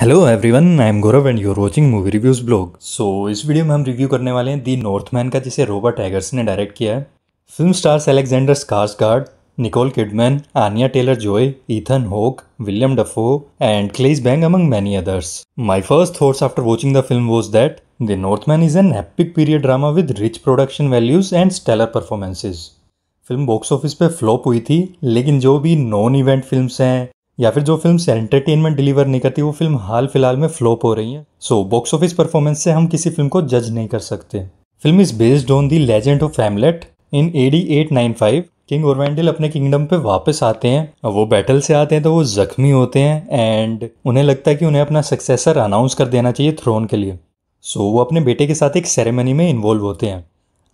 Hello everyone I am Gaurav and you're watching movie reviews blog so इस video में हम review करने वाले हैं दी नॉर्थमैन का जिसे रोबर्ट एगर्स ने डायरेक्ट किया है film stars Alexander Skarsgard Nicole Kidman Anya Taylor Joy Ethan Hawke Willem Dafoe and Claes Bang among many others my first thoughts after watching the film was that the man is an epic period drama with rich production values and stellar performances film box office पे flop हुई थी लेकिन जो भी non event films हैं या फिर जो फिल्म एंटरटेनमेंट डिलीवर नहीं करती वो फिल्म हाल फिलहाल में फ्लॉप हो रही है सो बॉक्स ऑफिस परफॉर्मेंस से हम किसी फिल्म को जज नहीं कर सकते film is based on the legend of Hamlet in AD eight ninety five king Aurvandil अपने किंगडम पे वापस आते हैं वो बैटल से आते हैं तो वो जख्मी होते हैं एंड उन्हें लगता है कि उन्हें अपना सक्सेसर अनाउंस कर देना चाहिए थ्रोन के लिए सो so, वो अपने बेटे के साथ एक सेरेमनी में इन्वॉल्व होते हैं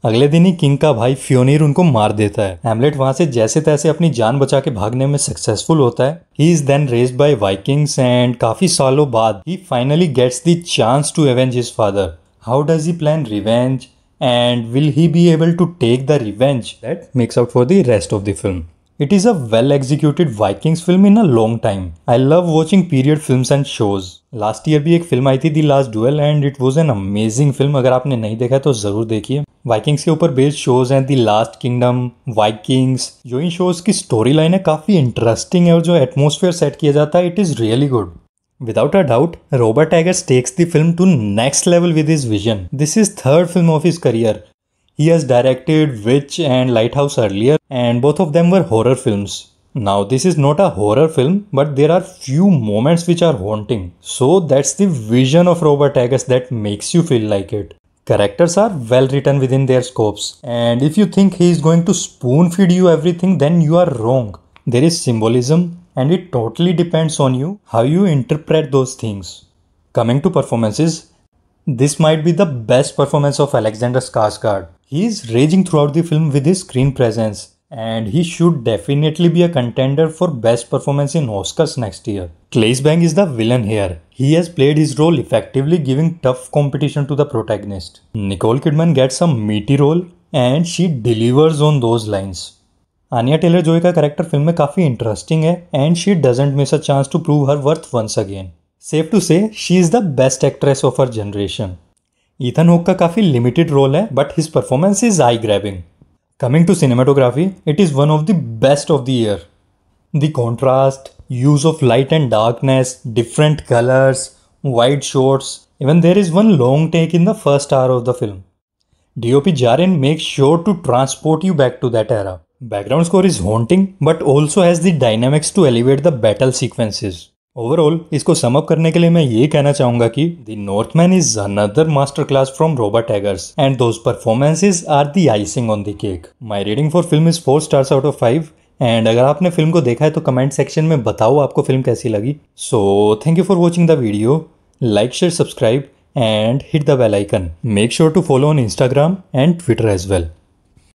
अगले दिन ही किंग का भाई फ्योनीर उनको मार देता है हेमलेट वहां से जैसे तैसे अपनी जान बचा के भागने में सक्सेसफुल होता है he is then raised by Vikings and काफी सालों बाद he finally gets the chance to avenge his father how does he plan revenge and will he be able to take the revenge that makes out for the rest of the film It is a well executed Vikings film in a long time. I love watching period films and shows. Last year भी एक film आई थी the last duel and it was an amazing film अगर आपने नहीं देखा तो ज़रूर देखिए वाइकिंग्स के ऊपर बेस्ड शोज हैं दी लास्ट किंगडम वाइकिंग्स जो इन शोज की स्टोरी लाइन है काफ़ी इंटरेस्टिंग है और जो एटमोसफेयर सेट किया जाता है it is really good Without a doubt, Robert Eggers takes the film to next level with his vision. This is third film of his career He has directed Witch and Lighthouse earlier, and both of them were horror films. Now, this is not a horror film, but there are few moments which are haunting. So, that's the vision of Robert Eggers that makes you feel like it. Characters are well written within their scopes, and if you think he is going to spoon feed you everything, then you are wrong. There is symbolism, and it totally depends on you how you interpret those things. Coming to performances, this might be the best performance of Alexander Skarsgård. He is raging throughout the film with his screen presence and he should definitely be a contender for best performance in Oscars next year. Bang is the villain here. He has played his role effectively giving tough competition to the protagonist. Nicole Kidman gets a meaty role and she delivers on those lines. Anya taylor जोई का film film में काफ़ी and है doesn't miss a chance to prove her worth once again. Safe to say she is the best actress of her generation Ethan Hawke का काफ़ी limited role है but his performance is eye grabbing coming to cinematography it is one of the best of the year the contrast use of light and darkness different colours wide shots even there is one long take in the first hour of the film DOP Jarin makes sure to transport you back to that era. Background score is haunting but also has the dynamics to elevate the battle sequences. Overall इसको sum up करने के लिए मैं ये कहना चाहूंगा कि the Northman is another master class from Robert Eggers and those performances are the icing on the cake my rating for film is four stars out of five and अगर आपने फिल्म को देखा है तो comment section में बताओ आपको film कैसी लगी so thank you for watching the video like share subscribe and hit the bell make sure to follow on Instagram and Twitter as well